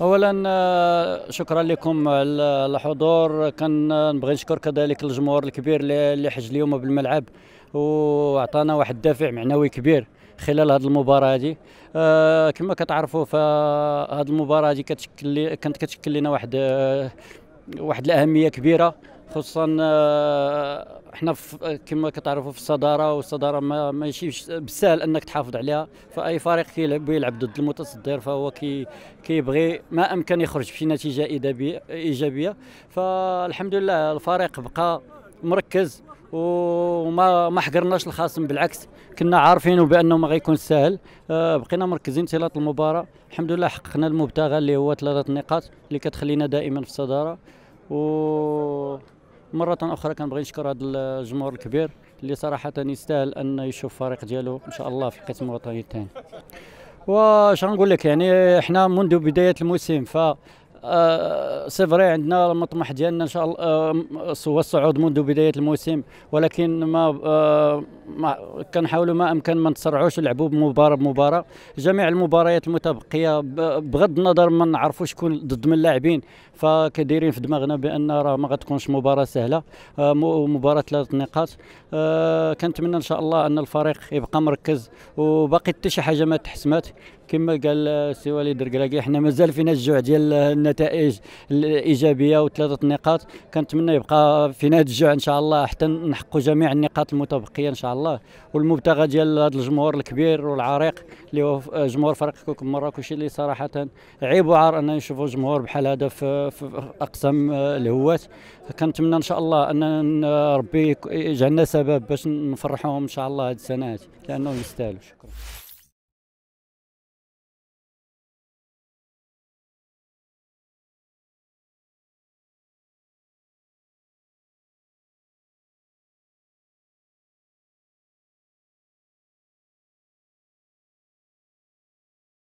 اولا آه، شكرا لكم على الحضور كنبغي آه، نشكر كذلك الجمهور الكبير اللي حج اليوم بالملعب واعطانا واحد الدافع معنوي كبير خلال هذه المباراه دي آه كما كتعرفوا فهذه المباراه دي كتشكل كانت كتشكل لنا واحد آه واحد الاهميه كبيره خصوصا آه، احنا كما كتعرفوا في الصداره والصداره ما ماشي بالسهل انك تحافظ عليها فاي فريق كيلعب يلعب ضد المتصدر فهو كي كيبغي ما امكن يخرج بشي نتيجه ايجابيه فالحمد لله الفريق بقى مركز وما ما حقرناش الخصم بالعكس كنا عارفين بانه ما غيكون سهل آه، بقينا مركزين طيله المباراه الحمد لله حققنا المبتغى اللي هو ثلاثه نقاط اللي كتخلينا دائما في الصداره و مرة أخرى كنبغي نشكر هذا الجمهور الكبير اللي صراحة يستاهل أن يشوف فريق ديالو إن شاء الله في القسم الوطني الثاني واش غنقول لك يعني حنا منذ بداية الموسم ف آه، سي سيفري عندنا المطمح ديالنا ان شاء الله آه، هو الصعود منذ بدايه الموسم ولكن ما, آه، ما كنحاولوا ما امكن ما نتسرعوش نلعبوا بمباراه بمباراه جميع المباريات المتبقيه بغض النظر ما نعرفوا شكون ضد من اللاعبين فكديرين في دماغنا بان راه ما غتكونش مباراه سهله مباراه ثلاث نقاط كنتمنى ان شاء الله ان الفريق يبقى مركز وباقي حتى شي حاجه ما تحسمات كما قال السي وليد الركراكي حنا مازال فينا الجوع ديال النتائج الايجابيه وثلاثه النقاط كنتمنى يبقى في نادي الجوع ان شاء الله حتى نحققوا جميع النقاط المتبقيه ان شاء الله والمبتغى ديال هذا الجمهور الكبير والعريق اللي هو جمهور فريق مراكش اللي صراحه عيب وعار ان نشوفوا جمهور بحال هذا في, اقسام الهوات كنتمنى ان شاء الله ان ربي يجعلنا سبب باش نفرحوهم ان شاء الله هذه السنه لانهم يستاهلوا شكرا